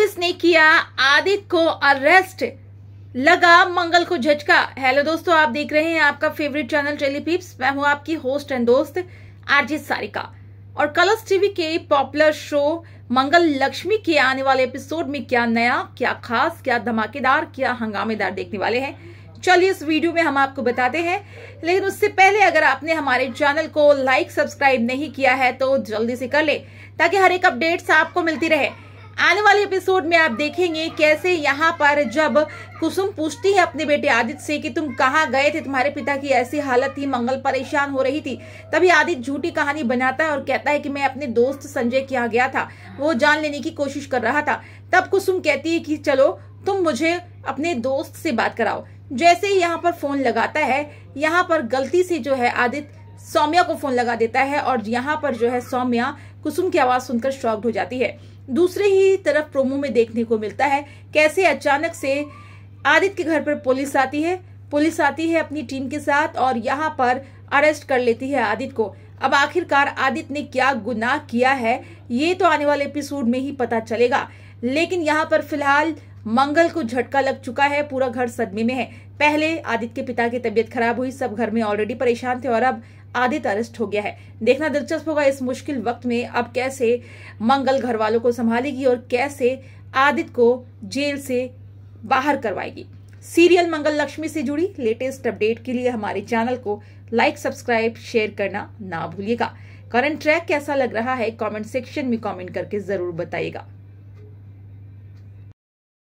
police ने किया आदित्य को अरेस्ट लगा मंगल को झटका हेलो दोस्तों आप देख रहे हैं आपका फेवरेट चैनल पिप्स मैं हूं आपकी होस्ट एंड दोस्त आरजी सारिका और कलर्स टीवी के पॉपुलर शो मंगल लक्ष्मी के आने वाले एपिसोड में क्या नया क्या खास क्या धमाकेदार क्या हंगामेदार देखने वाले हैं चलिए इस वीडियो में हम आपको बताते हैं लेकिन उससे पहले अगर आपने हमारे चैनल को लाइक सब्सक्राइब नहीं किया है तो जल्दी से कर ले ताकि हर एक अपडेट्स आपको मिलती रहे आने वाले एपिसोड में आप देखेंगे कैसे यहाँ पर जब कुसुम पूछती है अपने बेटे आदित्य से कि तुम कहाँ गए थे तुम्हारे पिता की ऐसी हालत थी मंगल परेशान हो रही थी तभी आदित्य झूठी कहानी बनाता है और कहता है कि मैं अपने दोस्त संजय के यहाँ गया था वो जान लेने की कोशिश कर रहा था तब कुसुम कहती है कि चलो तुम मुझे अपने दोस्त से बात कराओ जैसे ही यहाँ पर फोन लगाता है यहाँ पर गलती से जो है आदित्य सौम्या को फोन लगा देता है और यहाँ पर जो है सौम्या कुसुम की आवाज सुनकर शॉक्ड हो जाती है दूसरे ही तरफ प्रोमो में देखने को मिलता है कैसे अचानक से आदित्य के घर पर पुलिस आती है पुलिस आती है अपनी टीम के साथ और यहाँ पर अरेस्ट कर लेती है आदित्य को अब आखिरकार आदित्य ने क्या गुनाह किया है ये तो आने वाले एपिसोड में ही पता चलेगा लेकिन यहाँ पर फिलहाल मंगल को झटका लग चुका है पूरा घर सदमे में है पहले आदित्य के पिता की तबियत खराब हुई सब घर में ऑलरेडी परेशान थे और अब आदित्य अरेस्ट हो गया है देखना दिलचस्प होगा इस मुश्किल वक्त में अब कैसे मंगल घर वालों को संभालेगी और कैसे आदित्य को जेल से बाहर करवाएगी सीरियल मंगल लक्ष्मी से जुड़ी लेटेस्ट अपडेट के लिए हमारे चैनल को लाइक सब्सक्राइब शेयर करना ना भूलिएगा करंट ट्रैक कैसा लग रहा है कमेंट सेक्शन में कमेंट करके जरूर बताइएगा